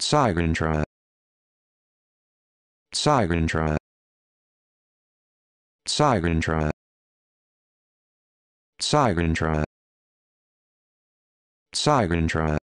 Sigentra Sigentra Sigentra Sigentra Sigentra